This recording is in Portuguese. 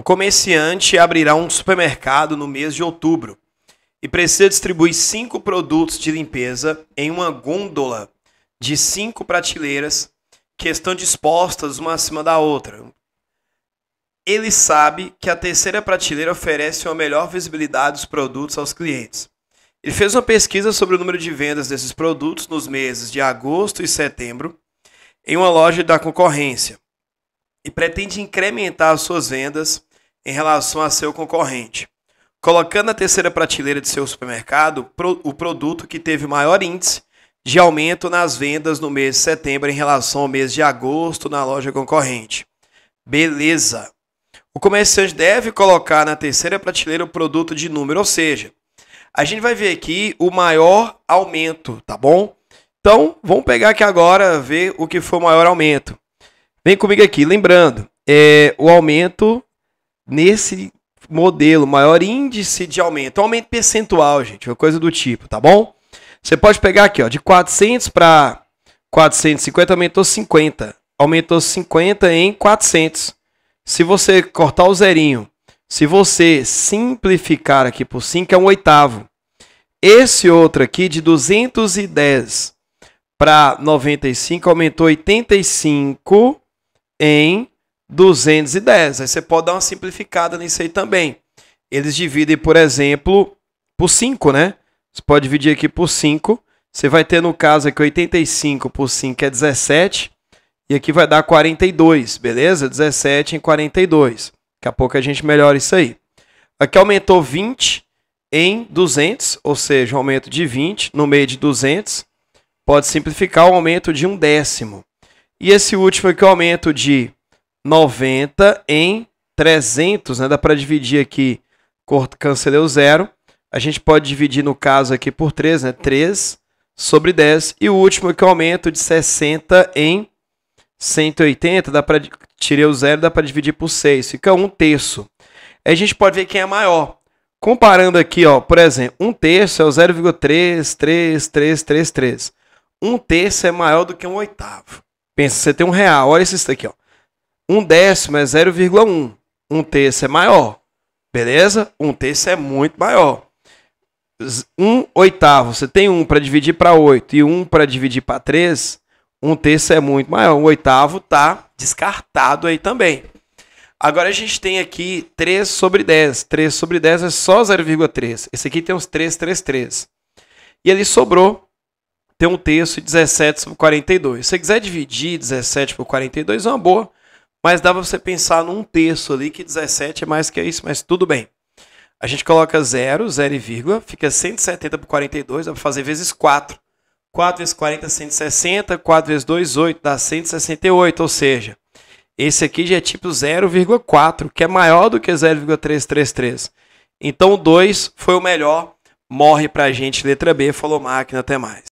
Um comerciante abrirá um supermercado no mês de outubro e precisa distribuir cinco produtos de limpeza em uma gôndola de cinco prateleiras que estão dispostas uma acima da outra. Ele sabe que a terceira prateleira oferece uma melhor visibilidade dos produtos aos clientes. Ele fez uma pesquisa sobre o número de vendas desses produtos nos meses de agosto e setembro em uma loja da concorrência e pretende incrementar suas vendas em relação a seu concorrente, colocando na terceira prateleira de seu supermercado o produto que teve maior índice de aumento nas vendas no mês de setembro em relação ao mês de agosto na loja concorrente. Beleza! O comerciante deve colocar na terceira prateleira o produto de número, ou seja, a gente vai ver aqui o maior aumento, tá bom? Então, vamos pegar aqui agora, ver o que foi o maior aumento. Vem comigo aqui, lembrando, é, o aumento nesse modelo, maior índice de aumento, aumento percentual, gente, uma coisa do tipo, tá bom? Você pode pegar aqui, ó, de 400 para 450 aumentou 50, aumentou 50 em 400. Se você cortar o zerinho, se você simplificar aqui por 5 é um oitavo. Esse outro aqui de 210 para 95 aumentou 85 em 210. Aí você pode dar uma simplificada nisso aí também. Eles dividem, por exemplo, por 5, né? Você pode dividir aqui por 5. Você vai ter, no caso, aqui 85 por 5 é 17. E aqui vai dar 42, beleza? 17 em 42. Daqui a pouco a gente melhora isso aí. Aqui aumentou 20 em 200, ou seja, um aumento de 20 no meio de 200. Pode simplificar o um aumento de um décimo. E esse último aqui, o um aumento de 90 em 300, né? Dá para dividir aqui, cancelei o zero. A gente pode dividir no caso aqui por 3, né? 3 sobre 10. E o último que é o aumento de 60 em 180, dá para tirei o zero, dá para dividir por 6, fica 1 terço. Aí a gente pode ver quem é maior. Comparando aqui, ó, por exemplo, 1 terço é o 0,33333. 1 terço é maior do que 1 oitavo. Pensa, você tem um real, olha isso aqui, ó. Um décimo é 0,1. Um terço é maior. Beleza? Um terço é muito maior. Um oitavo, você tem um para dividir para 8 e um para dividir para 3, um terço é muito maior. Um oitavo está descartado aí também. Agora a gente tem aqui 3 sobre 10. 3 sobre 10 é só 0,3. Esse aqui tem uns 3, 3, 3. E ali sobrou, tem um terço e 17 sobre 42. Se você quiser dividir 17 por 42, é uma boa. Mas dá para você pensar num terço ali que 17 é mais que isso, mas tudo bem. A gente coloca 0, 0 e vírgula, fica 170 por 42, dá para fazer vezes 4. 4 vezes 40, 160, 4 vezes 2, 8, dá 168, ou seja, esse aqui já é tipo 0,4, que é maior do que 0,333. Então o 2 foi o melhor, morre para a gente, letra B, falou máquina, até mais.